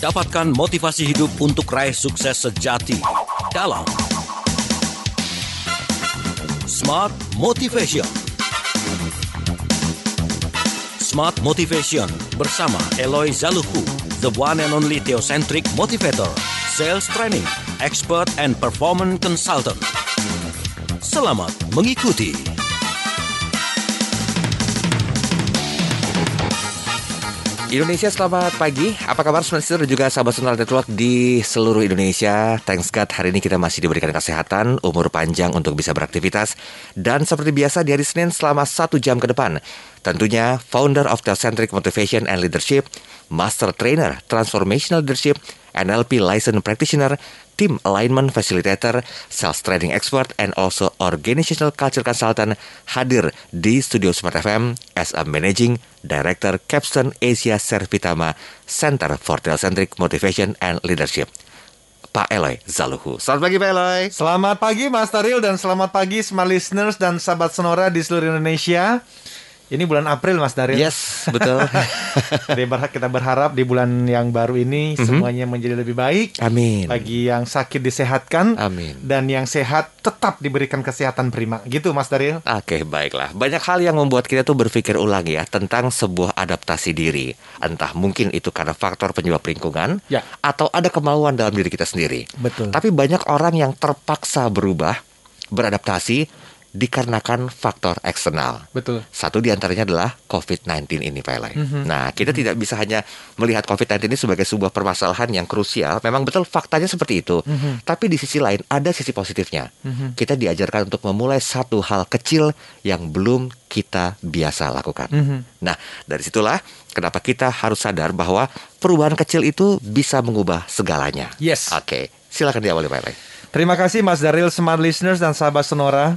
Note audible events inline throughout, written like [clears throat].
Dapatkan motivasi hidup untuk raih sukses sejati dalam Smart Motivation. Smart Motivation bersama Eloy Zaluku, the one and only theocentric motivator, sales training, expert and performance consultant. Selamat mengikuti. Indonesia selamat pagi Apa kabar semuanya dan juga sahabat Sonora Network di seluruh Indonesia Thanks God hari ini kita masih diberikan kesehatan Umur panjang untuk bisa beraktivitas Dan seperti biasa di hari Senin selama satu jam ke depan Tentunya founder of the Centric Motivation and Leadership Master Trainer Transformational Leadership NLP Licensed Practitioner team alignment facilitator, sales trading expert, and also organizational culture consultant hadir di studio Smart FM as a managing director Capstone Asia Servitama Center for Telecentric Motivation and Leadership. Pak Eloy Zaluhu. Selamat pagi Pak Eloy. Selamat pagi Mas Taril dan selamat pagi semua listeners dan sahabat Sonora di seluruh Indonesia. Ini bulan April Mas Daril. Yes, betul. [laughs] Jadi [laughs] berharap kita berharap di bulan yang baru ini mm-hmm. semuanya menjadi lebih baik. Amin. Bagi yang sakit disehatkan. Amin. Dan yang sehat tetap diberikan kesehatan prima. Gitu Mas Daryl. Oke, baiklah. Banyak hal yang membuat kita tuh berpikir ulang ya tentang sebuah adaptasi diri. Entah mungkin itu karena faktor penyebab lingkungan ya. atau ada kemauan dalam diri kita sendiri. Betul. Tapi banyak orang yang terpaksa berubah beradaptasi dikarenakan faktor eksternal. Betul. Satu diantaranya adalah COVID-19 ini, Pak Mm -hmm. Nah, kita mm -hmm. tidak bisa hanya melihat COVID-19 ini sebagai sebuah permasalahan yang krusial. Memang betul faktanya seperti itu. Mm -hmm. Tapi di sisi lain ada sisi positifnya. Mm -hmm. Kita diajarkan untuk memulai satu hal kecil yang belum kita biasa lakukan. Mm -hmm. Nah, dari situlah kenapa kita harus sadar bahwa perubahan kecil itu bisa mengubah segalanya. Yes. Oke, okay. silakan diawali, Pak Terima kasih Mas Daril, Smart Listeners dan sahabat Sonora.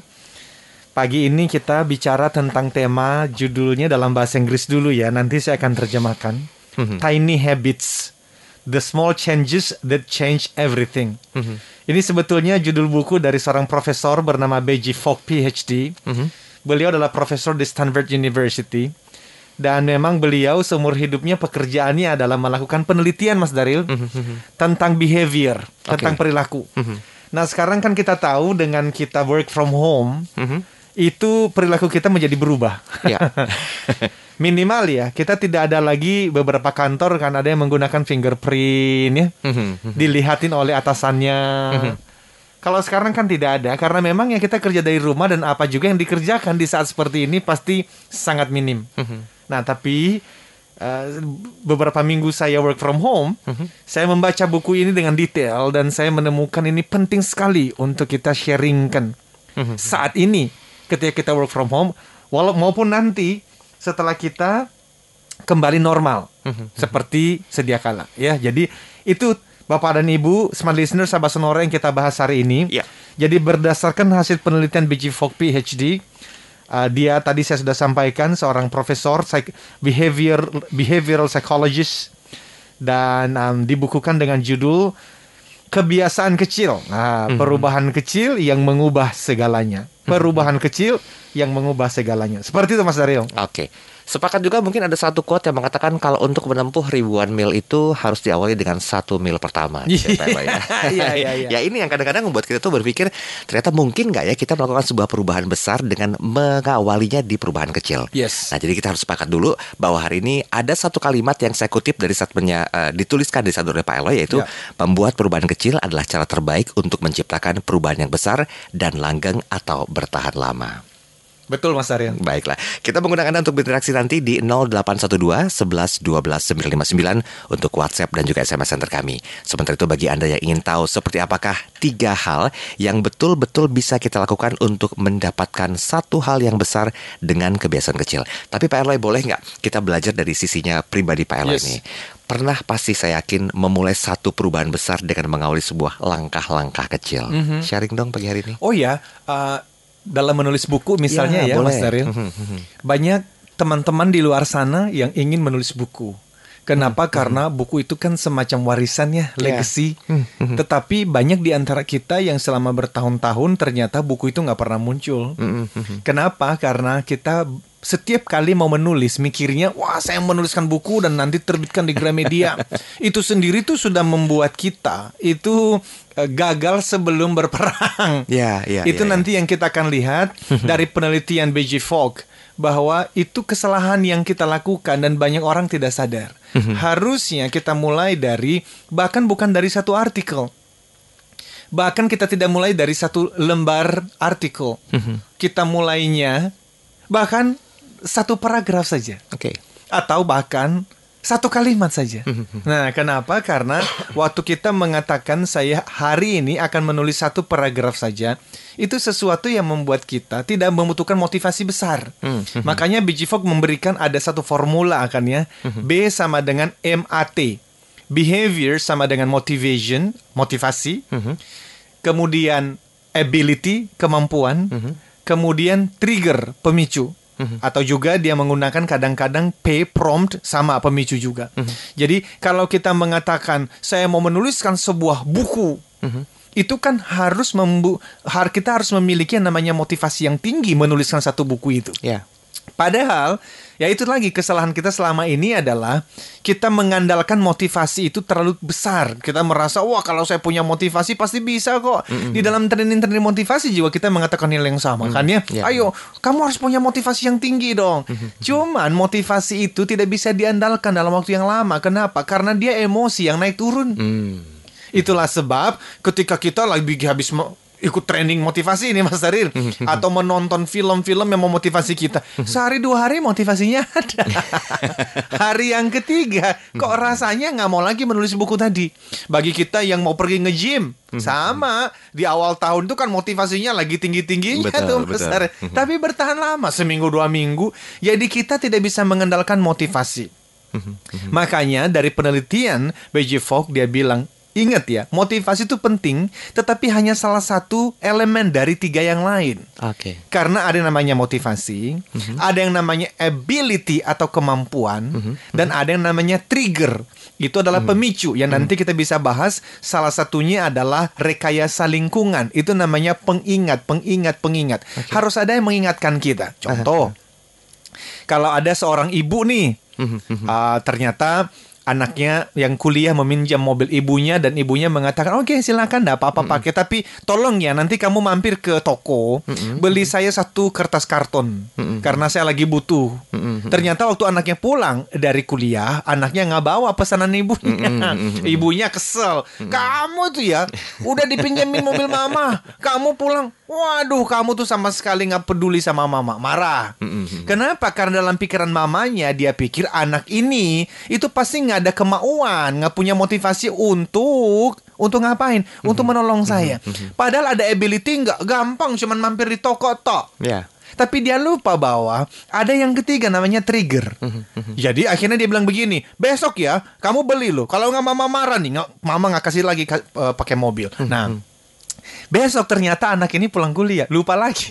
Pagi ini kita bicara tentang tema judulnya dalam bahasa Inggris dulu ya. Nanti saya akan terjemahkan. Mm -hmm. Tiny Habits, The Small Changes That Change Everything. Mm -hmm. Ini sebetulnya judul buku dari seorang profesor bernama B.G. Fogg, PhD. Mm -hmm. Beliau adalah profesor di Stanford University. Dan memang beliau seumur hidupnya pekerjaannya adalah melakukan penelitian, Mas Daril, mm -hmm. tentang behavior, okay. tentang perilaku. Mm -hmm. Nah sekarang kan kita tahu dengan kita work from home, mm -hmm itu perilaku kita menjadi berubah. Ya. [laughs] Minimal ya, kita tidak ada lagi beberapa kantor kan ada yang menggunakan fingerprint ya, mhm, mhm. dilihatin oleh atasannya. Mhm. Kalau sekarang kan tidak ada karena memang ya kita kerja dari rumah dan apa juga yang dikerjakan di saat seperti ini pasti sangat minim. Nah tapi eh, beberapa minggu saya work from home, saya membaca buku ini dengan detail dan saya menemukan ini penting sekali untuk kita sharingkan saat ini ketika kita work from home walaupun maupun nanti setelah kita kembali normal mm-hmm. seperti sedia kala ya jadi itu Bapak dan Ibu, smart listener sahabat sonora yang kita bahas hari ini. Ya. Jadi berdasarkan hasil penelitian BG Fogg PhD, uh, dia tadi saya sudah sampaikan seorang profesor psych behavior behavioral psychologist dan um, dibukukan dengan judul kebiasaan kecil. Nah, hmm. perubahan kecil yang mengubah segalanya. Mhm. Perubahan hmm. kecil yang mengubah segalanya. Seperti itu Mas Dario. Oke. Okay. Sepakat juga mungkin ada satu quote yang mengatakan kalau untuk menempuh ribuan mil itu harus diawali dengan satu mil pertama. Iya gitu ya, ya. [laughs] iya. ya. ya ini yang kadang-kadang membuat kita tuh berpikir ternyata mungkin nggak ya kita melakukan sebuah perubahan besar dengan mengawalinya di perubahan kecil. Yes. Nah jadi kita harus sepakat dulu bahwa hari ini ada satu kalimat yang saya kutip dari statementnya uh, dituliskan di satu oleh Pak Eloy yaitu yeah. membuat perubahan kecil adalah cara terbaik untuk menciptakan perubahan yang besar dan langgeng atau bertahan lama. Betul Mas Aryan. Baiklah, kita menggunakan Anda untuk berinteraksi nanti di 0812 11 12 959 untuk WhatsApp dan juga SMS center kami. Sementara itu bagi Anda yang ingin tahu seperti apakah tiga hal yang betul-betul bisa kita lakukan untuk mendapatkan satu hal yang besar dengan kebiasaan kecil. Tapi Pak Erloy boleh nggak kita belajar dari sisinya pribadi Pak Erloy yes. ini? pernah pasti saya yakin memulai satu perubahan besar dengan mengawali sebuah langkah-langkah kecil. Mm -hmm. Sharing dong pagi hari ini. Oh ya, uh, dalam menulis buku misalnya ya, ya Mas Daryl. Hmm, hmm, hmm, banyak teman-teman di luar sana yang ingin menulis buku. Kenapa? Karena buku itu kan semacam warisannya, ya. legacy. Tetapi banyak di antara kita yang selama bertahun-tahun ternyata buku itu nggak pernah muncul. Kenapa? Karena kita setiap kali mau menulis mikirnya wah saya menuliskan buku dan nanti terbitkan di Gramedia [laughs] itu sendiri tuh sudah membuat kita itu eh, gagal sebelum berperang [laughs] yeah, ya, itu yeah, ya. nanti yang kita akan lihat [laughs] dari penelitian B.G. Fogg bahwa itu kesalahan yang kita lakukan dan banyak orang tidak sadar harusnya kita mulai dari bahkan bukan dari satu artikel bahkan kita tidak mulai dari satu lembar artikel kita mulainya bahkan satu paragraf saja. Oke. Okay. Atau bahkan satu kalimat saja. Hmm, hmm, hmm. Nah, kenapa? Karena waktu kita mengatakan saya hari ini akan menulis satu paragraf saja, itu sesuatu yang membuat kita tidak membutuhkan motivasi besar. Makanya Biji Fok memberikan ada satu formula akan ya, B sama dengan MAT. Behavior sama dengan motivation, motivasi. Kemudian ability, kemampuan. Kemudian trigger, pemicu Mhm. Atau juga dia menggunakan kadang-kadang P prompt sama pemicu juga. Mm-hmm. Jadi kalau kita mengatakan saya mau menuliskan sebuah buku, mm-hmm. itu kan harus membu har kita harus memiliki yang namanya motivasi yang tinggi menuliskan satu buku itu. Yeah. Padahal, ya itu lagi kesalahan kita selama ini adalah kita mengandalkan motivasi itu terlalu besar. Kita merasa wah kalau saya punya motivasi pasti bisa kok. Mm -hmm. Di dalam training-training motivasi juga kita mengatakan hal yang sama mm -hmm. kan ya. Yeah. Ayo, kamu harus punya motivasi yang tinggi dong. Mm -hmm. Cuman motivasi itu tidak bisa diandalkan dalam waktu yang lama. Kenapa? Karena dia emosi yang naik turun. Mm. Itulah sebab ketika kita lagi habis ikut training motivasi ini Mas Daril [laughs] atau menonton film-film yang memotivasi kita. Sehari dua hari motivasinya ada. [laughs] hari yang ketiga kok hmm. rasanya nggak mau lagi menulis buku tadi. Bagi kita yang mau pergi nge-gym hmm. sama di awal tahun itu kan motivasinya lagi tinggi-tingginya tuh Mas hmm. Tapi bertahan lama seminggu dua minggu. Jadi kita tidak bisa mengendalikan motivasi. Makanya dari penelitian BJ Fogg dia bilang Ingat ya, motivasi itu penting, tetapi hanya salah satu elemen dari tiga yang lain. Oke. Okay. Karena ada yang namanya motivasi, mm -hmm. ada yang namanya ability atau kemampuan, mm -hmm. dan ada yang namanya trigger. Itu adalah mm -hmm. pemicu yang mm -hmm. nanti kita bisa bahas. Salah satunya adalah rekayasa lingkungan. Itu namanya pengingat, pengingat, pengingat. Okay. Harus ada yang mengingatkan kita. Contoh, kalau ada seorang ibu nih, uh, ternyata anaknya yang kuliah meminjam mobil ibunya dan ibunya mengatakan oke okay, silakan tidak apa-apa mm -hmm. pakai tapi tolong ya nanti kamu mampir ke toko mm -hmm. beli saya satu kertas karton mm -hmm. karena saya lagi butuh mm -hmm. ternyata waktu anaknya pulang dari kuliah anaknya nggak bawa pesanan ibunya mm -hmm. ibunya kesel mm -hmm. kamu tuh ya udah dipinjamin mobil mama kamu pulang waduh kamu tuh sama sekali nggak peduli sama mama marah mm -hmm. kenapa karena dalam pikiran mamanya dia pikir anak ini itu pasti nggak ada kemauan, nggak punya motivasi untuk untuk ngapain? Untuk mhm. menolong mhm. saya. Mhm. Padahal ada ability nggak gampang, cuman mampir di toko tok. Yeah. Tapi dia lupa bahwa ada yang ketiga namanya trigger. Jadi akhirnya dia bilang begini, besok ya kamu beli loh. Kalau nggak mama marah nih, gak, mama nggak kasih lagi uh, pakai mobil. Nah, besok ternyata anak ini pulang kuliah lupa lagi.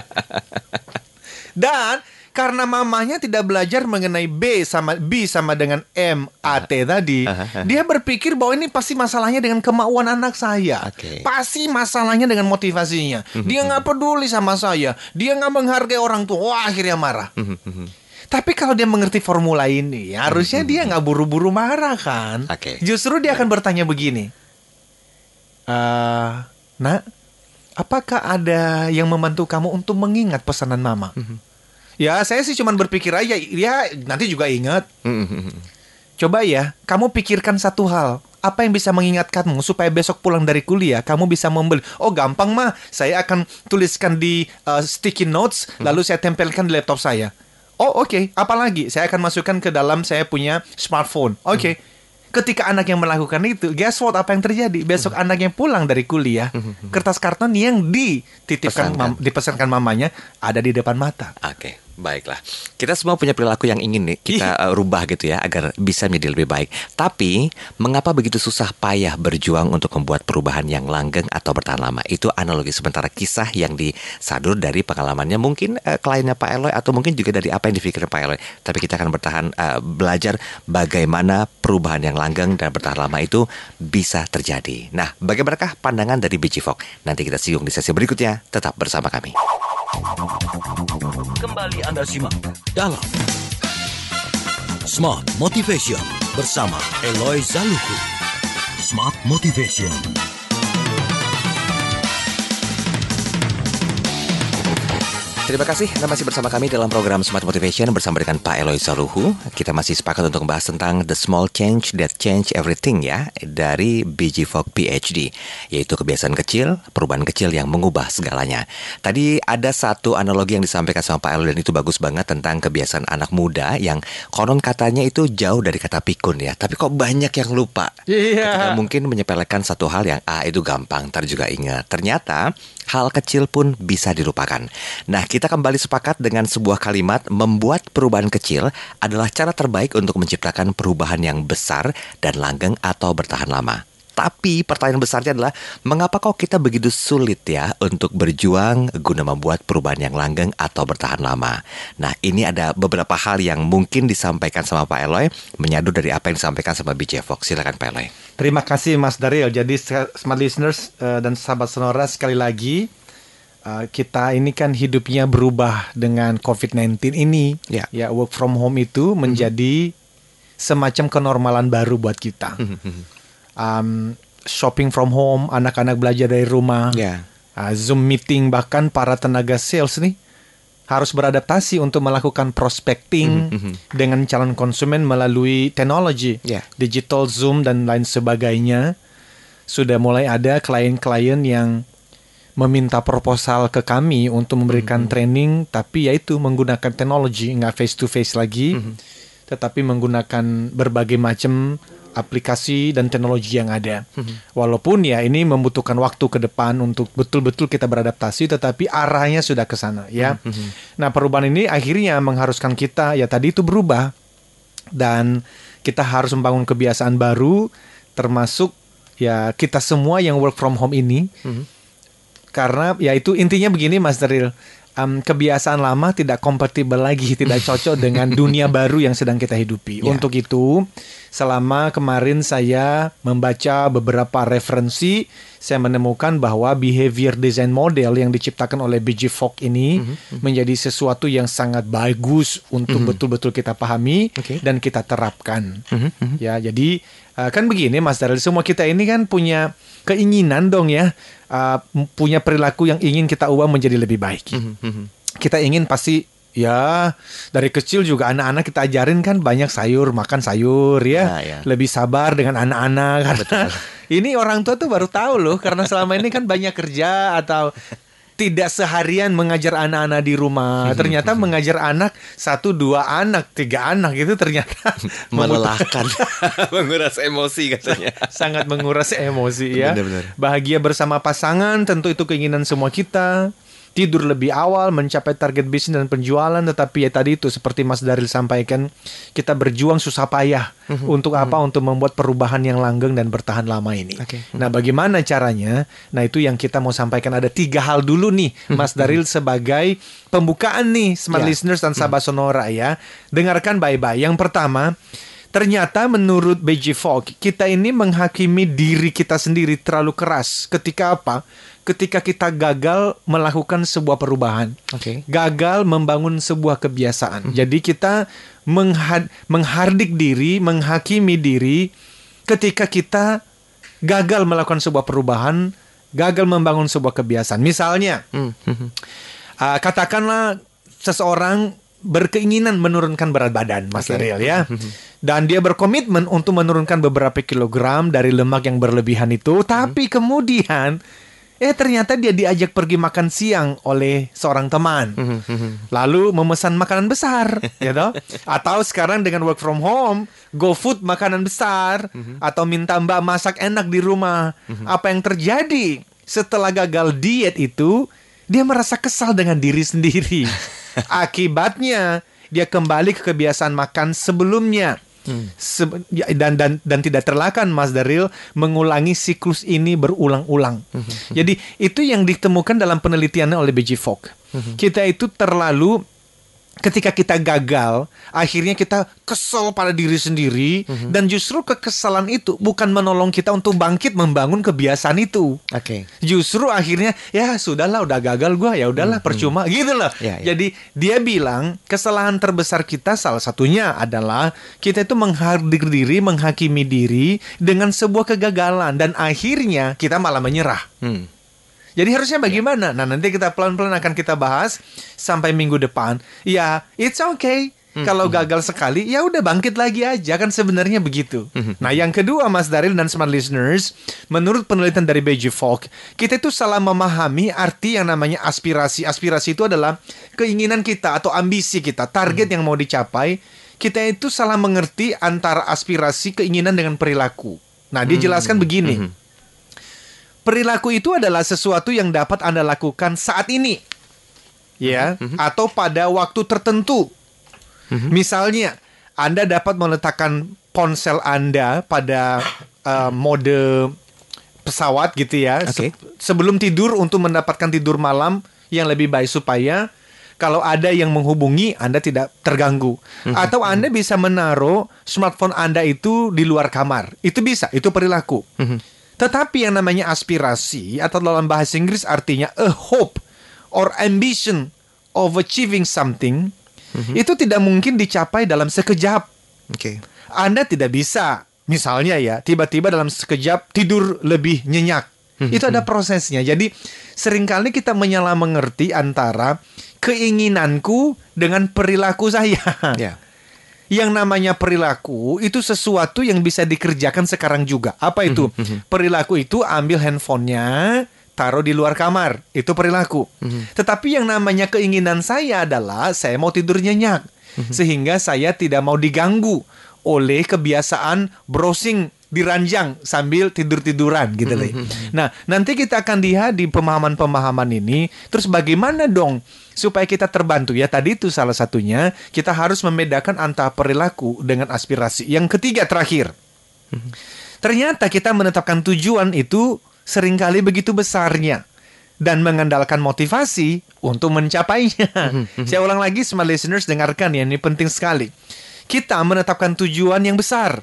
[laughs] Dan karena mamanya tidak belajar mengenai B sama B sama dengan M A T tadi, dia berpikir bahwa ini pasti masalahnya dengan kemauan anak saya, okay. pasti masalahnya dengan motivasinya. Mhm, dia mhm. nggak peduli sama saya, dia nggak menghargai orang tua, wah akhirnya marah. Mhm, Tapi kalau dia mengerti formula ini, ya, harusnya dia nggak buru-buru marah kan? Okay. Justru dia akan bertanya begini, uh, nak, apakah ada yang membantu kamu untuk mengingat pesanan mama? Ya saya sih cuma berpikir aja ya nanti juga ingat. Coba ya, kamu pikirkan satu hal. Apa yang bisa mengingatkanmu supaya besok pulang dari kuliah kamu bisa membeli? Oh gampang mah, saya akan tuliskan di uh, sticky notes hmm. lalu saya tempelkan di laptop saya. Oh oke, okay. apalagi saya akan masukkan ke dalam saya punya smartphone. Oke. Okay. Hmm ketika anak yang melakukan itu, guess what apa yang terjadi? Besok hmm. yang pulang dari kuliah, hmm, hmm, hmm. kertas karton yang dititipkan mam, dipesankan mamanya ada di depan mata. Oke. Okay. Baiklah, kita semua punya perilaku yang ingin nih kita uh, rubah gitu ya agar bisa menjadi lebih baik. Tapi mengapa begitu susah payah berjuang untuk membuat perubahan yang langgeng atau bertahan lama? Itu analogi sementara kisah yang disadur dari pengalamannya mungkin uh, kliennya Pak Eloy atau mungkin juga dari apa yang dipikirkan Pak Eloy. Tapi kita akan bertahan uh, belajar bagaimana perubahan yang langgeng dan bertahan lama itu bisa terjadi. Nah, bagaimanakah pandangan dari BG Fok? Nanti kita singgung di sesi berikutnya. Tetap bersama kami. Kembali Anda simak dalam Smart Motivation bersama Eloy Zaluku. Smart Motivation. Terima kasih Anda masih bersama kami dalam program Smart Motivation bersama dengan Pak Eloy Saluhu. Kita masih sepakat untuk membahas tentang The Small Change That Change Everything ya dari BG Fogg PhD, yaitu kebiasaan kecil, perubahan kecil yang mengubah segalanya. Tadi ada satu analogi yang disampaikan sama Pak Eloy dan itu bagus banget tentang kebiasaan anak muda yang konon katanya itu jauh dari kata pikun ya, tapi kok banyak yang lupa. Yeah. Iya. mungkin menyepelekan satu hal yang A ah, itu gampang, ntar juga ingat. Ternyata Hal kecil pun bisa dilupakan. Nah, kita kembali sepakat dengan sebuah kalimat membuat perubahan kecil adalah cara terbaik untuk menciptakan perubahan yang besar dan langgeng atau bertahan lama. Tapi pertanyaan besarnya adalah mengapa kok kita begitu sulit ya untuk berjuang guna membuat perubahan yang langgeng atau bertahan lama. Nah ini ada beberapa hal yang mungkin disampaikan sama Pak Eloy menyadu dari apa yang disampaikan sama BJ Fox. Silakan Pak Eloy. Terima kasih Mas Daril. Jadi smart listeners uh, dan sahabat sonora sekali lagi uh, kita ini kan hidupnya berubah dengan COVID-19 ini. Ya. Ya work from home itu menjadi mm -hmm. semacam kenormalan baru buat kita. Mm -hmm um, shopping from home, anak-anak belajar dari rumah, yeah. uh, Zoom meeting, bahkan para tenaga sales nih harus beradaptasi untuk melakukan prospecting mm -hmm. dengan calon konsumen melalui teknologi, yeah. digital Zoom dan lain sebagainya. Sudah mulai ada klien-klien yang meminta proposal ke kami untuk memberikan mm -hmm. training, tapi yaitu menggunakan teknologi, nggak face to face lagi, mm -hmm. tetapi menggunakan berbagai macam aplikasi dan teknologi yang ada. Mhm. Walaupun ya ini membutuhkan waktu ke depan untuk betul-betul kita beradaptasi, tetapi arahnya sudah ke sana ya. Mhm, mhm. Nah perubahan ini akhirnya mengharuskan kita ya tadi itu berubah dan kita harus membangun kebiasaan baru, termasuk ya kita semua yang work from home ini. Karena ya itu intinya begini Mas Daryl, um, kebiasaan lama tidak kompatibel lagi, tidak [laughs] cocok dengan dunia baru yang sedang kita hidupi. Yeah. Untuk itu, selama kemarin saya membaca beberapa referensi, saya menemukan bahwa behavior design model yang diciptakan oleh BJ Fogg ini mm -hmm. menjadi sesuatu yang sangat bagus untuk mhm. betul-betul mm -hmm. kita pahami okay. dan kita terapkan. Mm -hmm. Ya, jadi Uh, kan begini Mas Daril, semua kita ini kan punya keinginan dong ya, uh, punya perilaku yang ingin kita ubah menjadi lebih baik. Mm -hmm. Kita ingin pasti ya dari kecil juga anak-anak kita ajarin kan banyak sayur, makan sayur ya, nah, ya. lebih sabar dengan anak-anak. [laughs] ini orang tua tuh baru tahu loh karena selama ini kan banyak kerja atau tidak seharian mengajar anak-anak di rumah. [laughs] Ternyata [laughs] mengajar anak satu dua anak tiga anak itu ternyata [laughs] melelahkan, menguras emosi katanya. Sangat menguras emosi ya. Benar, benar. Bahagia bersama pasangan tentu itu keinginan semua kita tidur lebih awal, mencapai target bisnis dan penjualan. Tetapi ya tadi itu seperti Mas Daril sampaikan, kita berjuang susah payah mhm. untuk apa? Mhm. Untuk membuat perubahan yang langgeng dan bertahan lama ini. Okay. Nah, bagaimana caranya? Nah, itu yang kita mau sampaikan. Ada tiga hal dulu nih, mhm. Mas Daril sebagai pembukaan nih, smart yeah. listeners dan sahabat Sonora ya. Dengarkan baik-baik. Yang pertama, Ternyata menurut B.G. Fogg, kita ini menghakimi diri kita sendiri terlalu keras. Ketika apa? Ketika kita gagal melakukan sebuah perubahan. Okay. Gagal membangun sebuah kebiasaan. -hmm. Jadi kita mengha menghardik diri, menghakimi diri ketika kita gagal melakukan sebuah perubahan, gagal membangun sebuah kebiasaan. Misalnya, -hmm. uh, katakanlah seseorang berkeinginan menurunkan berat badan, Mas okay. Ariel ya. [laughs] Dan dia berkomitmen untuk menurunkan beberapa kilogram dari lemak yang berlebihan itu, hmm. tapi hmm. kemudian eh ternyata dia diajak pergi makan siang oleh seorang teman. Hmm. [laughs] Lalu memesan makanan besar, [laughs] ya toh? Atau sekarang dengan work from home, go food makanan besar hmm. atau minta Mbak masak enak di rumah. Hmm. Apa yang terjadi? Setelah gagal diet itu, dia merasa kesal dengan diri sendiri. Akibatnya dia kembali ke kebiasaan makan sebelumnya. Hmm. Se ya, dan dan dan tidak terlakan Mas Daril mengulangi siklus ini berulang-ulang. Hmm, hmm, hmm. Jadi itu yang ditemukan dalam penelitiannya oleh B.G. Fogg. Hmm, hmm. Kita itu terlalu ketika kita gagal, akhirnya kita kesel pada diri sendiri mm-hmm. dan justru kekesalan itu bukan menolong kita untuk bangkit membangun kebiasaan itu. Oke. Okay. Justru akhirnya ya sudahlah udah gagal gua ya udahlah mm-hmm. percuma gitu loh. Yeah, yeah. Jadi dia bilang kesalahan terbesar kita salah satunya adalah kita itu menghardik diri, menghakimi diri dengan sebuah kegagalan dan akhirnya kita malah menyerah. Mm. Jadi harusnya iya. bagaimana? Nah, nanti kita pelan-pelan akan kita bahas sampai minggu depan. Ya, it's okay. Hmm, Kalau hmm. gagal sekali, ya udah bangkit lagi aja kan sebenarnya begitu. Hmm. Nah, yang kedua Mas Daril dan smart listeners, menurut penelitian dari BJ Fogg, kita itu salah memahami arti yang namanya aspirasi. Aspirasi itu adalah keinginan kita atau ambisi kita, target hmm. yang mau dicapai. Kita itu salah mengerti antara aspirasi, keinginan dengan perilaku. Nah, dia hmm. jelaskan hmm. begini. Hmm perilaku itu adalah sesuatu yang dapat Anda lakukan saat ini. Ya, mm -hmm. atau pada waktu tertentu. Mm -hmm. Misalnya, Anda dapat meletakkan ponsel Anda pada uh, mode pesawat gitu ya. Okay. Se sebelum tidur untuk mendapatkan tidur malam yang lebih baik supaya kalau ada yang menghubungi Anda tidak terganggu. Mm -hmm. Atau mhm. Anda bisa menaruh smartphone Anda itu di luar kamar. Itu bisa, itu perilaku. Mm -hmm. Tetapi yang namanya aspirasi atau dalam bahasa Inggris artinya a hope or ambition of achieving something mm-hmm. itu tidak mungkin dicapai dalam sekejap. Okay. Anda tidak bisa misalnya ya tiba-tiba dalam sekejap tidur lebih nyenyak. Mm-hmm. Itu ada prosesnya. Jadi seringkali kita menyalah mengerti antara keinginanku dengan perilaku saya. Yeah yang namanya perilaku itu sesuatu yang bisa dikerjakan sekarang juga. Apa mhm, itu? Mm -hmm. Perilaku itu ambil handphonenya, taruh di luar kamar. Itu perilaku. Mm -hmm. Tetapi yang namanya keinginan saya adalah saya mau tidur nyenyak. Mm -hmm. Sehingga saya tidak mau diganggu oleh kebiasaan browsing diranjang sambil tidur-tiduran gitu loh. Mm-hmm. Nah, nanti kita akan lihat di pemahaman-pemahaman ini terus bagaimana dong supaya kita terbantu ya. Tadi itu salah satunya, kita harus membedakan antara perilaku dengan aspirasi. Yang ketiga terakhir. Mm-hmm. Ternyata kita menetapkan tujuan itu seringkali begitu besarnya dan mengandalkan motivasi untuk mencapainya. Mm-hmm. Saya ulang lagi, semua listeners dengarkan ya, ini penting sekali. Kita menetapkan tujuan yang besar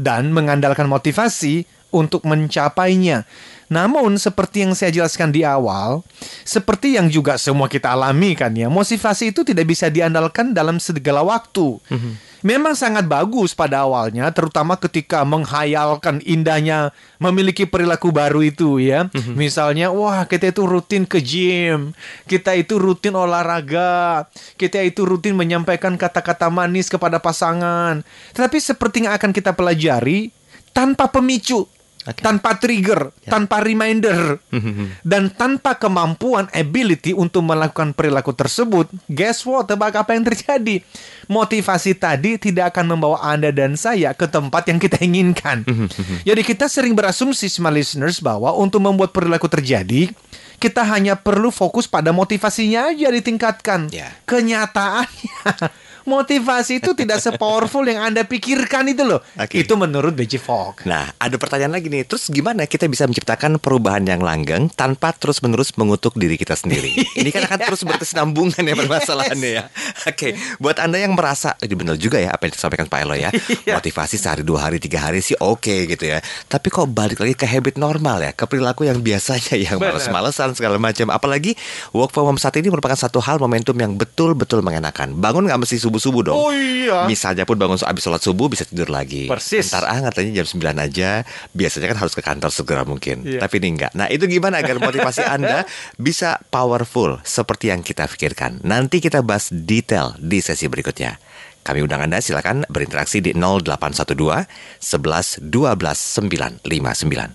dan mengandalkan motivasi untuk mencapainya. Namun seperti yang saya jelaskan di awal, seperti yang juga semua kita alami kan ya, motivasi itu tidak bisa diandalkan dalam segala waktu. Mm -hmm memang sangat bagus pada awalnya terutama ketika menghayalkan indahnya memiliki perilaku baru itu ya. Mm-hmm. Misalnya wah kita itu rutin ke gym, kita itu rutin olahraga, kita itu rutin menyampaikan kata-kata manis kepada pasangan. Tetapi seperti yang akan kita pelajari tanpa pemicu okay. tanpa trigger, yeah. tanpa reminder, mm-hmm. dan tanpa kemampuan ability untuk melakukan perilaku tersebut, guess what? Tebak apa yang terjadi? Motivasi tadi tidak akan membawa Anda dan saya ke tempat yang kita inginkan. Mm-hmm. Mm-hmm. Jadi kita sering berasumsi semua listeners bahwa untuk membuat perilaku terjadi, kita hanya perlu fokus pada motivasinya aja ditingkatkan. Yeah. Kenyataannya [laughs] motivasi itu tidak sepowerful yang Anda pikirkan itu loh. Okay. Itu menurut BJ Fogg. Nah, ada pertanyaan lagi nih. Terus gimana kita bisa menciptakan perubahan yang langgeng tanpa terus-menerus mengutuk diri kita sendiri? Ini kan akan terus berkesinambungan ya permasalahannya ya. Oke, okay. buat Anda yang merasa ini benar juga ya apa yang disampaikan Pak Elo ya. Iya. Motivasi sehari dua hari tiga hari sih oke okay, gitu ya. Tapi kok balik lagi ke habit normal ya, ke perilaku yang biasanya yang males-malesan segala macam. Apalagi work from home saat ini merupakan satu hal momentum yang betul-betul mengenakan. Bangun nggak mesti subuh subuh-subuh dong. Oh iya. Misalnya pun bangun habis sholat subuh bisa tidur lagi. Persis. Ntar ah katanya jam 9 aja. Biasanya kan harus ke kantor segera mungkin. Iya. Tapi ini enggak. Nah itu gimana agar motivasi Anda [laughs] bisa powerful seperti yang kita pikirkan. Nanti kita bahas detail di sesi berikutnya. Kami undang Anda silakan berinteraksi di 0812 11 12 959.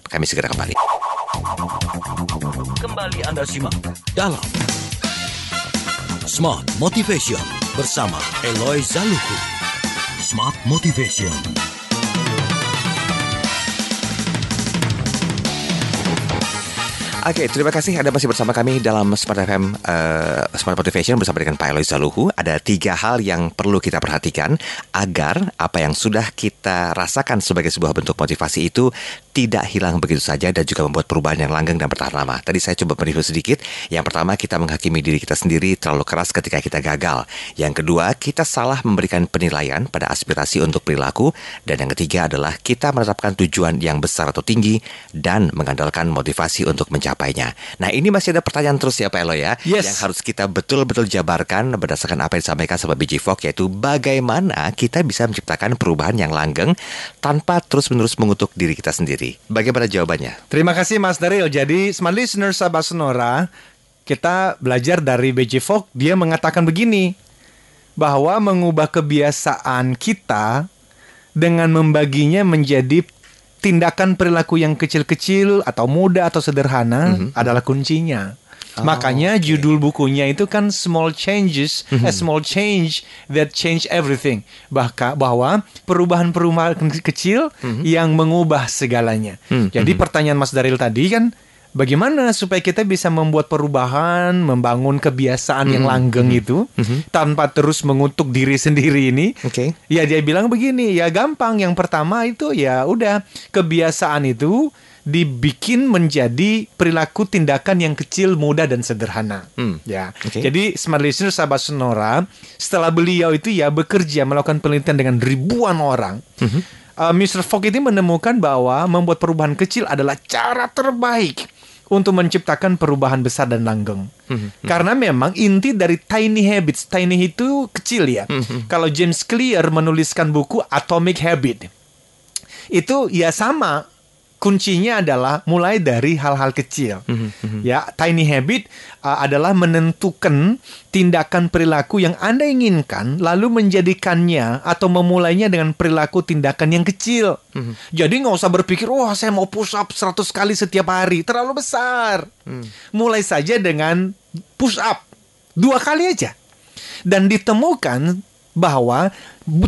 Kami segera kembali. Kembali Anda simak dalam Smart Motivation bersama Eloy Zaluku. Smart Motivation. Oke, okay, terima kasih Anda masih bersama kami dalam Smart FM uh, eh, Smart Motivation bersama dengan Pak Eloy Zaluhu. Ada tiga hal yang perlu kita perhatikan agar apa yang sudah kita rasakan sebagai sebuah bentuk motivasi itu tidak hilang begitu saja dan juga membuat perubahan yang langgeng dan bertahan lama. Tadi saya coba mereview sedikit. Yang pertama, kita menghakimi diri kita sendiri terlalu keras ketika kita gagal. Yang kedua, kita salah memberikan penilaian pada aspirasi untuk perilaku. Dan yang ketiga adalah kita menetapkan tujuan yang besar atau tinggi dan mengandalkan motivasi untuk mencapainya. Nah, ini masih ada pertanyaan terus ya Pak Elo ya, yes. yang harus kita betul-betul jabarkan berdasarkan apa yang disampaikan sama Biji Fox yaitu bagaimana kita bisa menciptakan perubahan yang langgeng tanpa terus-menerus mengutuk diri kita sendiri. Bagaimana jawabannya? Terima kasih Mas Daryl. Jadi, smart listener sahabat Sonora, kita belajar dari BJ Fogg, dia mengatakan begini, bahwa mengubah kebiasaan kita dengan membaginya menjadi tindakan perilaku yang kecil-kecil atau mudah atau sederhana mm -hmm. adalah kuncinya. Oh. Makanya okay. judul bukunya itu kan small changes, a eh, hmm. small change that change everything. bahka bahwa perubahan-perubahan kecil hmm. yang mengubah segalanya. Hmm. Jadi pertanyaan Mas Daril tadi kan bagaimana supaya kita bisa membuat perubahan, membangun kebiasaan mm -hmm. yang langgeng mm -hmm. itu mm -hmm. tanpa terus mengutuk diri sendiri ini. Oke. Okay. Ya dia bilang begini, ya gampang. Yang pertama itu ya udah kebiasaan itu dibikin menjadi perilaku tindakan yang kecil, mudah dan sederhana. Hmm. Ya. Okay. Jadi smart listener sahabat Sonora, setelah beliau itu ya bekerja melakukan penelitian dengan ribuan orang. Mm-hmm. Uh, Mr. Fogg ini menemukan bahwa membuat perubahan kecil adalah cara terbaik untuk menciptakan perubahan besar dan langgeng. Mm-hmm. Karena memang inti dari tiny habits, tiny itu kecil ya. Mm-hmm. Kalau James Clear menuliskan buku Atomic Habit, itu ya sama kuncinya adalah mulai dari hal-hal kecil. Mm -hmm. Ya, tiny habit uh, adalah menentukan tindakan perilaku yang Anda inginkan lalu menjadikannya atau memulainya dengan perilaku tindakan yang kecil. Mm -hmm. Jadi nggak usah berpikir, "Wah, oh, saya mau push up 100 kali setiap hari." Terlalu besar. Mm. Mulai saja dengan push up dua kali aja. Dan ditemukan bahwa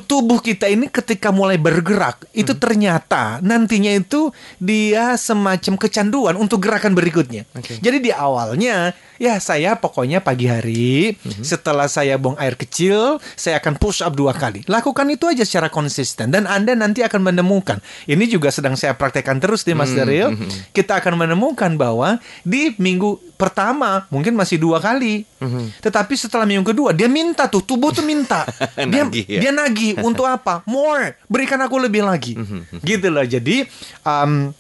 tubuh kita ini ketika mulai bergerak itu hmm. ternyata nantinya itu dia semacam kecanduan untuk gerakan berikutnya. Okay. Jadi di awalnya ya saya pokoknya pagi hari mm-hmm. setelah saya buang air kecil saya akan push up dua kali lakukan itu aja secara konsisten dan anda nanti akan menemukan ini juga sedang saya praktekkan terus di Mas mm-hmm. kita akan menemukan bahwa di minggu pertama mungkin masih dua kali mm-hmm. tetapi setelah minggu kedua dia minta tuh tubuh tuh minta [laughs] dia nagih, ya? dia nagih [laughs] untuk apa more berikan aku lebih lagi mm-hmm. gitu loh jadi um,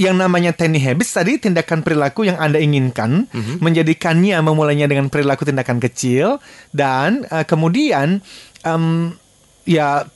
yang namanya tiny habits tadi tindakan perilaku yang Anda inginkan, mm-hmm. menjadikannya memulainya dengan perilaku tindakan kecil dan uh, kemudian um, ya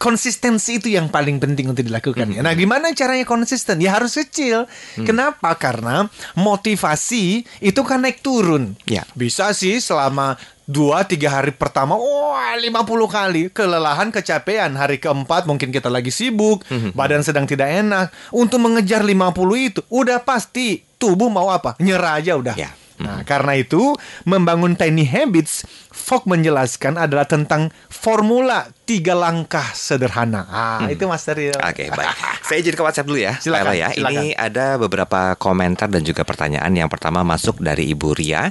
konsistensi itu yang paling penting untuk dilakukan. Mm -hmm. Nah, gimana caranya konsisten? Ya harus kecil. Mm. Kenapa? Karena motivasi itu kan naik turun. Yeah. Bisa sih selama dua tiga hari pertama wah lima puluh kali kelelahan kecapean hari keempat mungkin kita lagi sibuk mm -hmm. badan sedang tidak enak untuk mengejar lima puluh itu udah pasti tubuh mau apa nyerah aja udah yeah. Nah, mm-hmm. karena itu membangun tiny habits, Fogg menjelaskan adalah tentang formula tiga langkah sederhana. Ah, hmm. itu Mas Daryl. Oke, okay, baik. [laughs] Saya izin ke WhatsApp dulu ya. Silakan, ya. Silakan. Ini ada beberapa komentar dan juga pertanyaan. Yang pertama masuk dari Ibu Ria.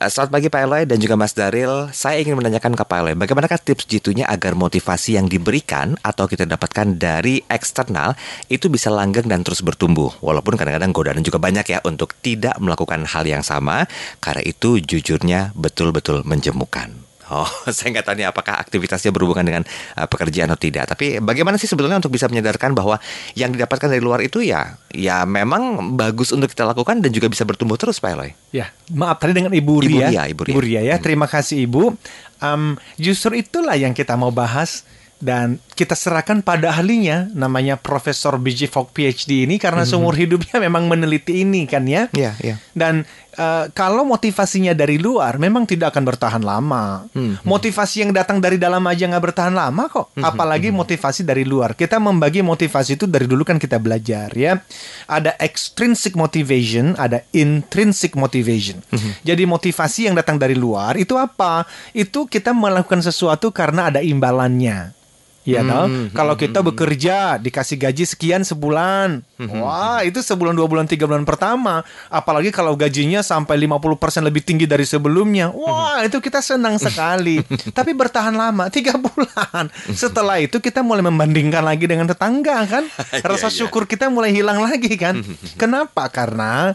Eh, selamat pagi Pak Eloy dan juga Mas Daril. Saya ingin menanyakan ke Pak Eloy, bagaimanakah tips jitunya agar motivasi yang diberikan atau kita dapatkan dari eksternal itu bisa langgeng dan terus bertumbuh? Walaupun kadang-kadang godaan juga banyak ya untuk tidak melakukan hal yang sama, karena itu jujurnya betul-betul menjemukan. Oh, [laughs] saya nggak tahu nih apakah aktivitasnya berhubungan dengan uh, pekerjaan atau tidak. Tapi bagaimana sih sebetulnya untuk bisa menyadarkan bahwa yang didapatkan dari luar itu ya, ya memang bagus untuk kita lakukan dan juga bisa bertumbuh terus, Pak Eloy. Ya, maaf tadi dengan Ibu Ria. Ibu Ria, Ibu Ria. Ibu Ria ya, hmm. terima kasih Ibu. Um, justru itulah yang kita mau bahas dan kita serahkan pada ahlinya namanya Profesor B.J. Fogg PhD ini karena mm-hmm. seumur hidupnya memang meneliti ini kan ya. yeah, yeah. Dan uh, kalau motivasinya dari luar memang tidak akan bertahan lama. Mm-hmm. Motivasi yang datang dari dalam aja nggak bertahan lama kok, mm-hmm. apalagi mhm. motivasi dari luar. Kita membagi motivasi itu dari dulu kan kita belajar ya. Ada extrinsic motivation, ada intrinsic motivation. Mm-hmm. Jadi motivasi yang datang dari luar itu apa? Itu kita melakukan sesuatu karena ada imbalannya. Iya hmm, Hmm, Kalau kita bekerja dikasih gaji sekian sebulan. Hmm, Wah, itu sebulan, dua bulan, tiga bulan pertama. Apalagi kalau gajinya sampai 50% lebih tinggi dari sebelumnya. Wah, itu kita senang sekali. [laughs] Tapi bertahan lama, tiga bulan. Setelah itu kita mulai membandingkan lagi dengan tetangga kan. [laughs] Iya, Rasa iya. syukur kita mulai hilang lagi kan. Kenapa? Karena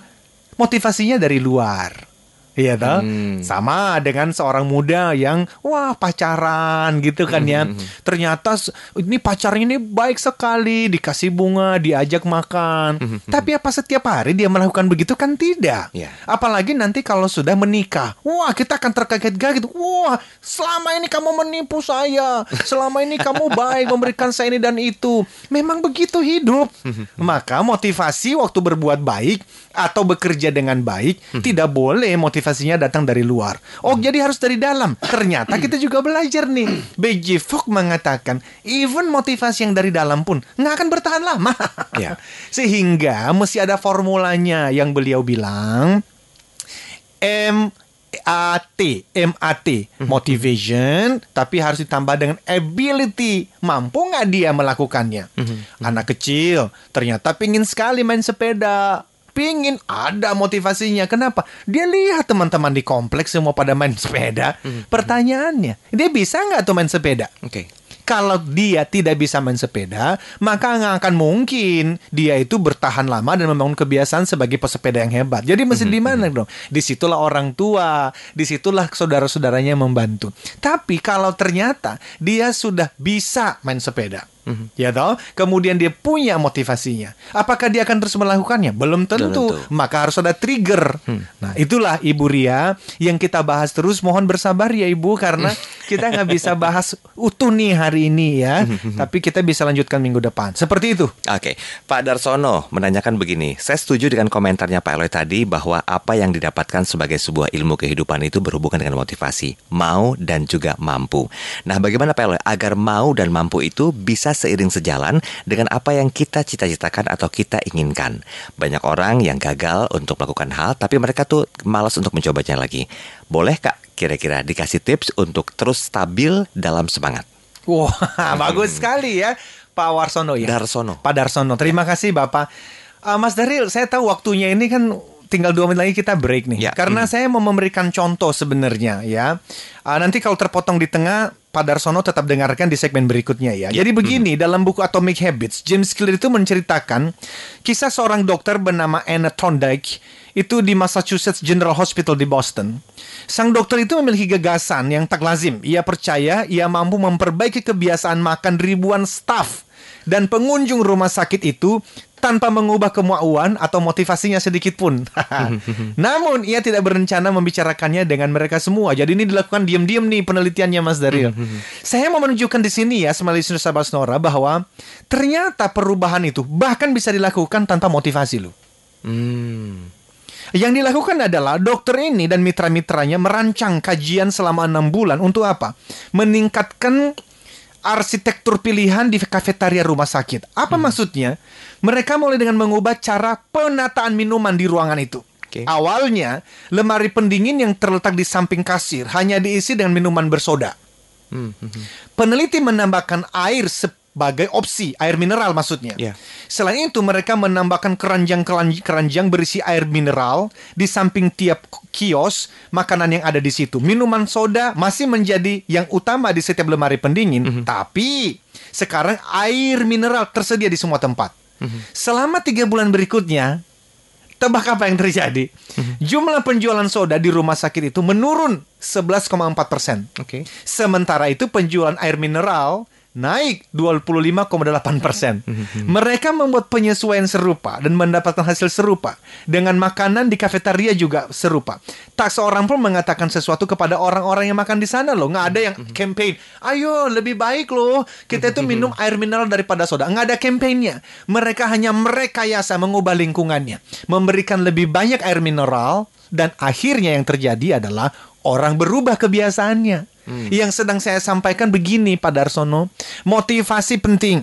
motivasinya dari luar. Iya toh? Hmm. Sama dengan seorang muda yang wah pacaran gitu kan hmm. ya. Hmm, hmm. Ternyata ini pacarnya ini baik sekali, dikasih bunga, diajak makan. Hmm. hmm Tapi apa setiap hari dia melakukan begitu kan tidak? Ya. Apalagi nanti kalau sudah menikah. Wah, kita akan terkaget-kaget. Wah, selama ini kamu menipu saya. Selama ini kamu [laughs] baik memberikan saya ini dan itu. Memang begitu hidup. Maka motivasi waktu berbuat baik atau bekerja dengan baik tidak boleh motivasi motivasinya datang dari luar. Oh, hmm. jadi harus dari dalam. Ternyata kita juga belajar nih. Hmm. B.J. Fogg mengatakan, even motivasi yang dari dalam pun nggak akan bertahan lama. Ya. [laughs] Sehingga mesti ada formulanya yang beliau bilang. M A MAT, MAT, hmm. motivation, mm-hmm. tapi harus ditambah dengan ability, mampu nggak dia melakukannya. Mm-hmm. Anak kecil ternyata pingin sekali main sepeda, pingin ada motivasinya. Kenapa? Dia lihat teman-teman di kompleks semua pada main sepeda. Hmm. Pertanyaannya, dia bisa nggak tuh main sepeda? Oke. Okay kalau dia tidak bisa main sepeda, maka nggak akan mungkin dia itu bertahan lama dan membangun kebiasaan sebagai pesepeda yang hebat. Jadi mesti mm -hmm. di mana hmm. dong? Disitulah orang tua, disitulah saudara-saudaranya membantu. Tapi kalau ternyata dia sudah bisa main sepeda, Mm-hmm. Ya toh? Kemudian dia punya motivasinya. Apakah dia akan terus melakukannya? Belum tentu. tentu. Maka harus ada trigger. Hmm. Nah, itulah Ibu Ria yang kita bahas terus. Mohon bersabar ya Ibu karena [laughs] kita nggak bisa bahas utuh nih hari ini ya. [laughs] Tapi kita bisa lanjutkan minggu depan. Seperti itu. Oke. Pak Darsono menanyakan begini. Saya setuju dengan komentarnya Pak Eloy tadi bahwa apa yang didapatkan sebagai sebuah ilmu kehidupan itu berhubungan dengan motivasi, mau dan juga mampu. Nah, bagaimana Pak Eloy agar mau dan mampu itu bisa seiring sejalan dengan apa yang kita cita-citakan atau kita inginkan. Banyak orang yang gagal untuk melakukan hal, tapi mereka tuh malas untuk mencobanya lagi. Boleh kak, kira-kira dikasih tips untuk terus stabil dalam semangat? Wah, wow, [laughs] bagus hmm. sekali ya. Pak Warsono ya. Darsono. Pak Darsono. Terima kasih Bapak. Uh, Mas Daril, saya tahu waktunya ini kan tinggal dua menit lagi kita break nih. Ya. Karena hmm. saya mau memberikan contoh sebenarnya ya. Eh, nanti kalau terpotong di tengah Pak Darsono tetap dengarkan di segmen berikutnya ya. ya. Jadi hmm. begini, hmm. dalam buku Atomic Habits, James Clear itu menceritakan kisah seorang dokter bernama Anna Thorndike itu di Massachusetts General Hospital di Boston. Sang dokter itu memiliki gagasan yang tak lazim. Ia percaya ia mampu memperbaiki kebiasaan makan ribuan staf dan pengunjung rumah sakit itu tanpa mengubah kemauan atau motivasinya sedikit pun. [laughs] Namun ia tidak berencana membicarakannya dengan mereka semua. Jadi ini dilakukan diam-diam nih penelitiannya Mas Daril. [laughs] Saya mau menunjukkan di sini ya sama listener Sabas Nora bahwa ternyata perubahan itu bahkan bisa dilakukan tanpa motivasi loh. Hmm. Yang dilakukan adalah dokter ini dan mitra-mitranya merancang kajian selama enam bulan untuk apa? Meningkatkan arsitektur pilihan di kafetaria rumah sakit. Apa hmm. maksudnya? Mereka mulai dengan mengubah cara penataan minuman di ruangan itu. Okay. Awalnya, lemari pendingin yang terletak di samping kasir hanya diisi dengan minuman bersoda. Hmm. hmm, hmm. Peneliti menambahkan air sebagai opsi air mineral maksudnya. Yeah. Selain itu mereka menambahkan keranjang-keranjang berisi air mineral di samping tiap kios makanan yang ada di situ. Minuman soda masih menjadi yang utama di setiap lemari pendingin, mm -hmm. tapi sekarang air mineral tersedia di semua tempat. Mm -hmm. Selama tiga bulan berikutnya, tebak apa yang terjadi? Mm -hmm. Jumlah penjualan soda di rumah sakit itu menurun 11,4 persen. Okay. Sementara itu penjualan air mineral naik 25,8 persen. Mhm. Mereka membuat penyesuaian serupa dan mendapatkan hasil serupa dengan makanan di kafetaria juga serupa. Tak seorang pun mengatakan sesuatu kepada orang-orang yang makan di sana loh. Nggak ada yang mhm. campaign. Ayo lebih baik loh kita itu mhm. minum air mineral daripada soda. Nggak ada campaignnya. Mereka hanya mereka merekayasa mengubah lingkungannya, memberikan lebih banyak air mineral dan akhirnya yang terjadi adalah orang berubah kebiasaannya. Hmm. Yang sedang saya sampaikan begini Pak Darsono, motivasi penting.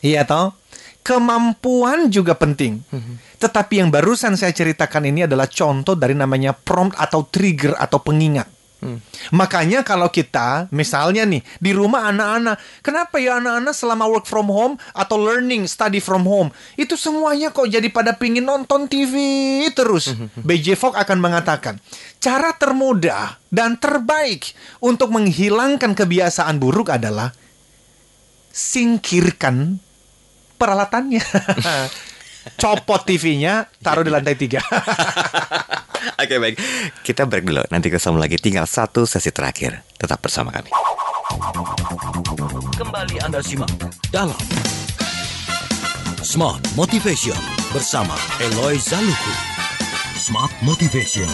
Iya toh? Kemampuan juga penting. Hmm. Tetapi yang barusan saya ceritakan ini adalah contoh dari namanya prompt atau trigger atau pengingat. Hmm. Makanya kalau kita misalnya nih di rumah anak-anak, kenapa ya anak-anak selama work from home atau learning study from home itu semuanya kok jadi pada pingin nonton TV terus? Hmm, hmm, hmm. BJ Fogg akan mengatakan cara termudah dan terbaik untuk menghilangkan kebiasaan buruk adalah singkirkan peralatannya, [laughs] copot TV-nya, taruh di lantai tiga. [laughs] [laughs] Oke okay, baik, kita break dulu. Nanti ketemu lagi tinggal satu sesi terakhir. Tetap bersama kami. Kembali Anda simak dalam Smart Motivation bersama Eloy Zaluku. Smart Motivation.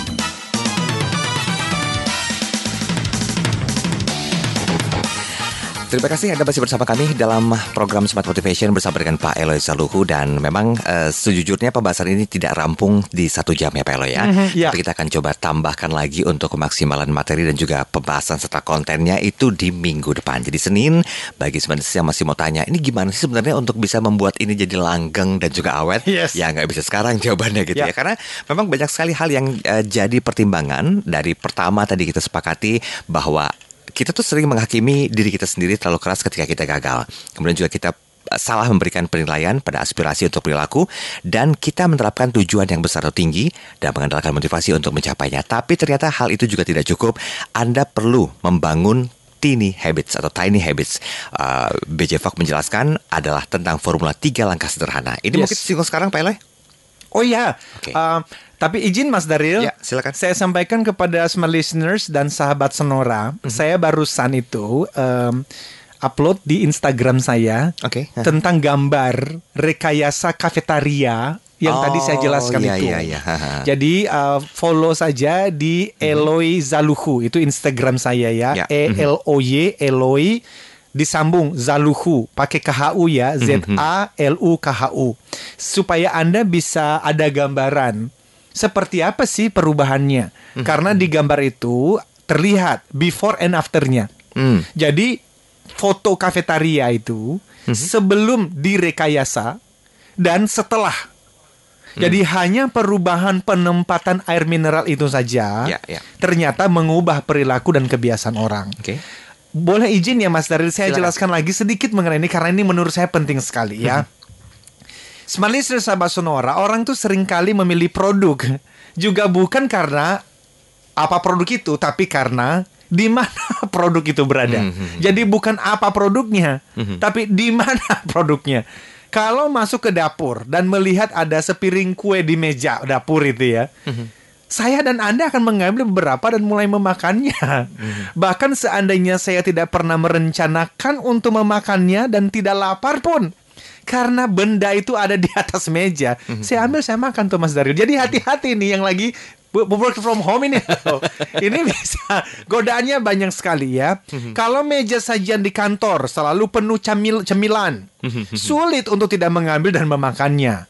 Terima kasih Anda masih bersama kami dalam program Smart Motivation bersama dengan Pak Eloy Saluhu dan memang uh, sejujurnya pembahasan ini tidak rampung di satu jam ya Pak Eloy ya. Mm-hmm, yeah. kita akan coba tambahkan lagi untuk kemaksimalan materi dan juga pembahasan serta kontennya itu di minggu depan. Jadi Senin bagi sebenarnya yang masih mau tanya ini gimana sih sebenarnya untuk bisa membuat ini jadi langgeng dan juga awet? Yes. Ya nggak bisa sekarang [laughs] jawabannya gitu yeah. ya karena memang banyak sekali hal yang uh, jadi pertimbangan dari pertama tadi kita sepakati bahwa kita tuh sering menghakimi diri kita sendiri terlalu keras ketika kita gagal. Kemudian juga kita eh, salah memberikan penilaian pada aspirasi untuk perilaku dan kita menerapkan tujuan yang besar atau tinggi dan mengandalkan motivasi untuk mencapainya. Tapi ternyata hal itu juga tidak cukup. Anda perlu membangun Tiny Habits atau Tiny Habits. Uh, eh, BJ Fogg menjelaskan adalah tentang formula tiga langkah sederhana. Ini yes. mungkin singgung sekarang Pak Eloy? Oh iya. Okay. Eh, tapi izin Mas Daril, ya, silakan. Saya sampaikan kepada semua listeners dan sahabat Sonora, mm -hmm. saya barusan itu um, upload di Instagram saya okay. tentang gambar rekayasa kafetaria yang oh, tadi saya oh, jelaskan iya, itu. Iya, iya. Jadi uh, follow saja di mhm. Eloy Zaluhu itu Instagram saya ya. ya. E L O Y mhm. Eloy disambung Zaluhu pakai U ya Z A L U K H U mhm, supaya Anda bisa ada gambaran seperti apa sih perubahannya? mm Karena di gambar itu terlihat before and afternya. Mm. Jadi foto kafetaria itu mm sebelum direkayasa dan setelah. Mm. Jadi hanya perubahan penempatan air mineral itu saja yeah, yeah. ternyata mengubah perilaku dan kebiasaan orang. Okay boleh izin ya Mas Daril saya Silahkan. jelaskan lagi sedikit mengenai ini karena ini menurut saya penting sekali ya. Hmm. Smart listener sahabat Sonora, orang tuh seringkali memilih produk juga bukan karena apa produk itu, tapi karena di mana [laughs] produk itu berada. Mm -hmm. Jadi bukan apa produknya, mm -hmm. tapi di mana [laughs] produknya. Kalau masuk ke dapur dan melihat ada sepiring kue di meja dapur itu ya. Mm -hmm. Saya dan Anda akan mengambil beberapa dan mulai memakannya. Mm -hmm. hmm. [laughs] Bahkan seandainya saya tidak pernah merencanakan untuk memakannya dan tidak lapar pun, karena benda itu ada di atas meja. Mm -hmm. Saya ambil saya makan tuh Mas Dario. Jadi hati-hati nih yang lagi work from home ini [laughs] ini bisa godaannya banyak sekali ya. Mm -hmm. Kalau meja sajian di kantor selalu penuh camil cemilan, mm -hmm. sulit untuk tidak mengambil dan memakannya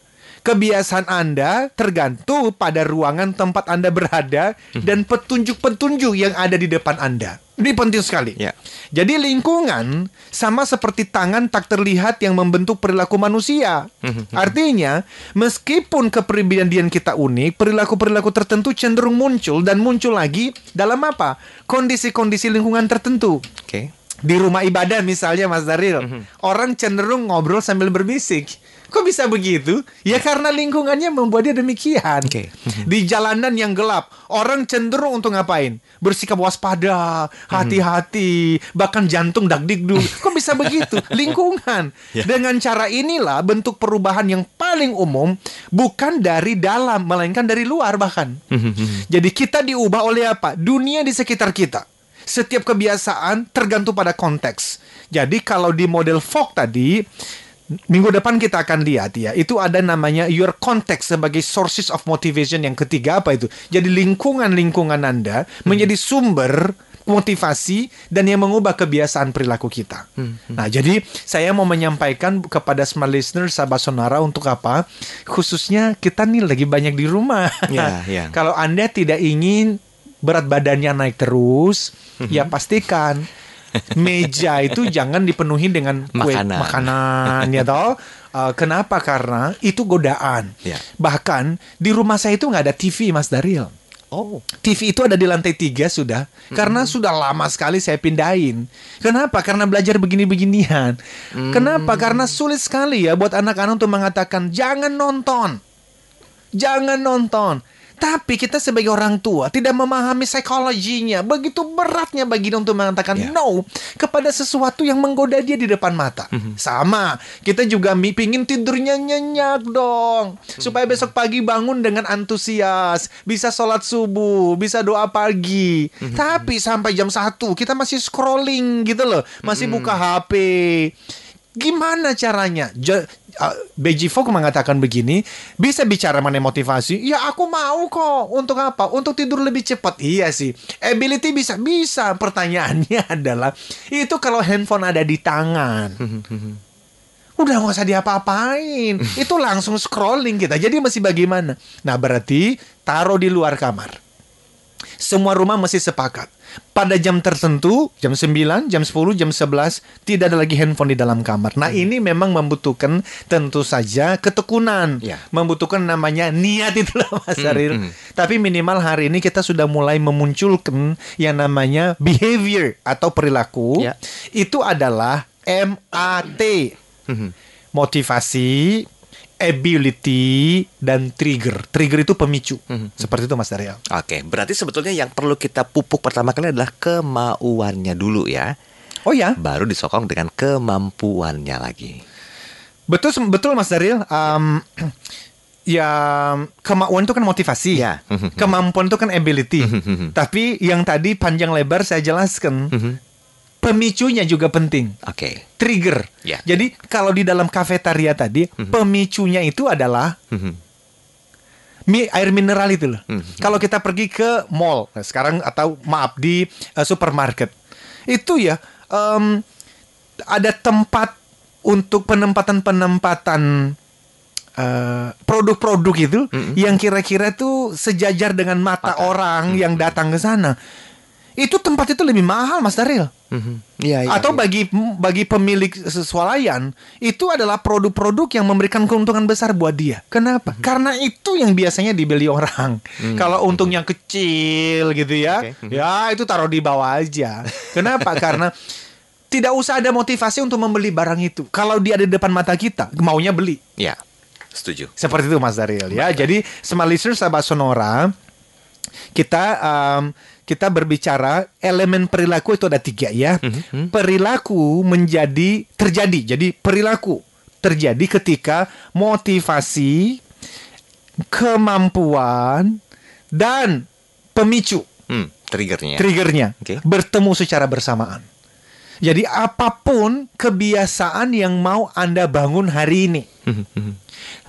kebiasaan Anda tergantung pada ruangan tempat Anda berada mhm. dan petunjuk-petunjuk yang ada di depan Anda. Ini penting sekali. Ya. Jadi lingkungan sama seperti tangan tak terlihat yang membentuk perilaku manusia. Mhm, mhm. Artinya, meskipun kepribadian kita unik, perilaku-perilaku tertentu cenderung muncul dan muncul lagi dalam apa? Kondisi-kondisi lingkungan tertentu. Oke. Okay di rumah ibadah misalnya Mas Daril, mm -hmm. orang cenderung ngobrol sambil berbisik. Kok bisa begitu? Ya karena lingkungannya membuat dia demikian. Okay. Mm-hmm. Di jalanan yang gelap, orang cenderung untuk ngapain? Bersikap waspada, mm-hmm. hati-hati, bahkan jantung dulu. [laughs] Kok bisa begitu? Lingkungan. Ya. Dengan cara inilah bentuk perubahan yang paling umum bukan dari dalam melainkan dari luar bahkan. Mm-hmm. Jadi kita diubah oleh apa? Dunia di sekitar kita. Setiap kebiasaan tergantung pada konteks. Jadi kalau di model Fogg tadi Minggu depan kita akan lihat ya, itu ada namanya your context sebagai sources of motivation yang ketiga apa itu. Jadi lingkungan-lingkungan Anda hmm. menjadi sumber motivasi dan yang mengubah kebiasaan perilaku kita. Hmm, hmm. Nah, jadi saya mau menyampaikan kepada smart listener sahabat sonara untuk apa? Khususnya kita nih lagi banyak di rumah. Yeah, [laughs] yeah. Kalau Anda tidak ingin berat badannya naik terus, -hmm. ya pastikan meja itu jangan dipenuhi dengan kue makanan, makanan ya toh. Uh, kenapa? Karena itu godaan. Yeah. Bahkan di rumah saya itu nggak ada TV, Mas Daril. Oh. TV itu ada di lantai tiga sudah, mm-hmm. karena hmm. sudah lama sekali saya pindahin. Kenapa? Karena belajar begini-beginian. Mm. Kenapa? Karena sulit sekali ya buat anak-anak untuk mengatakan jangan nonton, jangan nonton. Tapi kita sebagai orang tua tidak memahami psikologinya. Begitu beratnya bagi dia untuk mengatakan yeah. no kepada sesuatu yang menggoda dia di depan mata. Mm -hmm. Sama, kita juga pingin tidurnya nyenyak dong. Mm -hmm. Supaya besok pagi bangun dengan antusias, bisa sholat subuh, bisa doa pagi. Mm -hmm. Tapi sampai jam satu kita masih scrolling gitu loh, masih mm -hmm. buka HP. Gimana caranya? Jo, uh, Beji Fok mengatakan begini, bisa bicara mengenai motivasi. Ya aku mau kok. Untuk apa? Untuk tidur lebih cepat. Iya sih. Ability bisa bisa. Pertanyaannya [laughs] adalah itu kalau handphone ada di tangan. [laughs] udah nggak usah diapa-apain. [laughs] Itu langsung scrolling kita. Jadi masih bagaimana? Nah berarti taruh di luar kamar. Semua rumah masih sepakat pada jam tertentu, jam 9, jam 10, jam 11 tidak ada lagi handphone di dalam kamar. Nah, hmm. ini memang membutuhkan tentu saja ketekunan. Ya. Membutuhkan namanya niat itulah Mas hmm, Hmm. Tapi minimal hari ini kita sudah mulai memunculkan yang namanya behavior atau perilaku. Ya. Itu adalah MAT. Hmm, hmm. Motivasi, ability dan trigger. Trigger itu pemicu. -hmm. Seperti itu Mas Daryl. Oke, okay, berarti sebetulnya yang perlu kita pupuk pertama kali adalah kemauannya dulu ya. Oh ya. Baru disokong dengan kemampuannya lagi. Betul betul Mas Daryl. Um, [clears throat] ya kemauan itu kan motivasi ya. Kemampuan itu kan ability. Mhm, mhm. Tapi yang tadi panjang lebar saya jelaskan pemicunya juga penting. Oke. Okay. Trigger. Yeah. Jadi kalau di dalam kafetaria tadi mm-hmm. pemicunya itu adalah mm-hmm. mi air mineral itu loh. Mm-hmm. Kalau kita pergi ke mall nah sekarang atau maaf di uh, supermarket itu ya um, ada tempat untuk penempatan-penempatan produk eh, produk-produk itu mm -hmm. yang kira-kira tuh sejajar dengan mata Mata. orang mm -hmm. yang datang ke sana itu tempat itu lebih mahal Mas Daril. Mm-hmm. Ya, ya, Atau ya. bagi bagi pemilik sesualayan itu adalah produk-produk yang memberikan keuntungan besar buat dia. Kenapa? Mm-hmm. Karena itu yang biasanya dibeli orang. Mm-hmm. Kalau untungnya kecil gitu ya, okay. Mhm. ya itu taruh di bawah aja. Kenapa? [laughs] Karena tidak usah ada motivasi untuk membeli barang itu. Kalau dia ada di depan mata kita, maunya beli. Ya. Setuju. Seperti itu Mas Daril ya. Jadi, semua listener sahabat Sonora, kita um, kita berbicara elemen perilaku itu ada tiga ya. Mm-hmm. Perilaku menjadi terjadi. Jadi perilaku terjadi ketika motivasi, kemampuan dan pemicu. mm, triggernya. Triggernya okay. bertemu secara bersamaan. Jadi apapun kebiasaan yang mau Anda bangun hari ini. Mhm, mhm.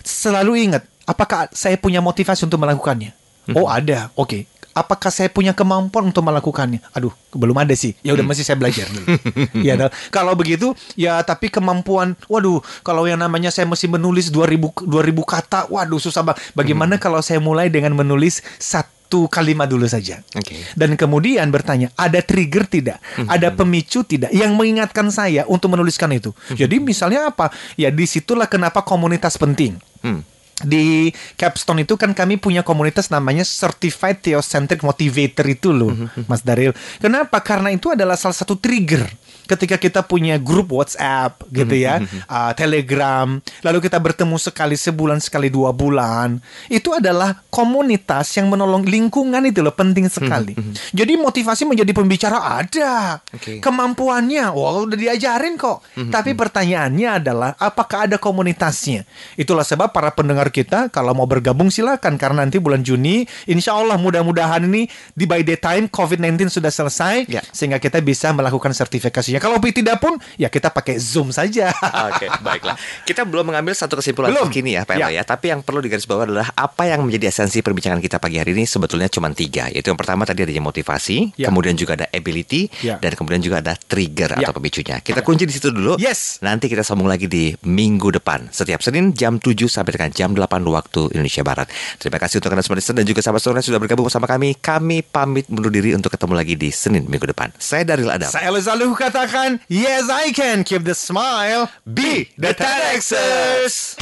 Selalu ingat, apakah saya punya motivasi untuk melakukannya? Oh ada, oke. Okay. Apakah saya punya kemampuan untuk melakukannya? Aduh, belum ada sih. Ya udah hmm. masih saya belajar [laughs] Iya ya, kalau begitu ya tapi kemampuan waduh, kalau yang namanya saya mesti menulis 2000 2000 kata, waduh susah banget. Bagaimana hmm. kalau saya mulai dengan menulis satu kalimat dulu saja. Okay. Dan kemudian bertanya, ada trigger tidak? hmm Ada pemicu tidak yang mengingatkan saya untuk menuliskan itu? hmm Jadi misalnya apa? Ya disitulah kenapa komunitas penting. Mm di capstone itu kan kami punya komunitas namanya Certified Theocentric Motivator itu loh, mm -hmm. Mas Daril. Kenapa? Karena itu adalah salah satu trigger ketika kita punya grup WhatsApp gitu hmm, ya, uh, Telegram, lalu kita bertemu sekali sebulan sekali dua bulan, itu adalah komunitas yang menolong lingkungan itu loh penting sekali. Jadi motivasi menjadi pembicara ada, okay. kemampuannya, wah udah diajarin kok. Tapi pertanyaannya adalah apakah ada komunitasnya? Itulah sebab para pendengar kita kalau mau bergabung silakan karena nanti bulan Juni, insya Allah mudah-mudahan ini di by the time COVID-19 sudah selesai, yeah. sehingga kita bisa melakukan sertifikasi Ya kalau tidak pun ya kita pakai Zoom saja. Oke, okay, baiklah. Kita belum mengambil satu kesimpulan belum. terkini ya, Pak ya. ya. Tapi yang perlu digarisbawahi adalah apa yang menjadi esensi perbincangan kita pagi hari ini sebetulnya cuma tiga. Yaitu yang pertama tadi adanya motivasi, ya. kemudian juga ada ability, ya. dan kemudian juga ada trigger ya. atau pemicunya. Kita kunci di situ dulu. Yes. Nanti kita sambung lagi di minggu depan. Setiap Senin jam 7 sampai dengan jam 8 waktu Indonesia Barat. Terima kasih untuk anda semua dan juga sahabat saudara sudah bergabung bersama kami. Kami pamit mundur diri untuk ketemu lagi di Senin minggu depan. Saya Daril Adam. Saya Lezaluh kata mengatakan Yes I can keep the smile Be the TEDxers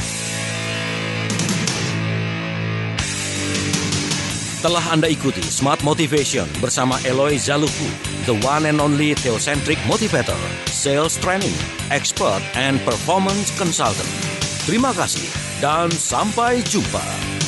Telah Anda ikuti Smart Motivation bersama Eloy Zaluku, the one and only theocentric motivator, sales training, expert, and performance consultant. Terima kasih dan sampai jumpa.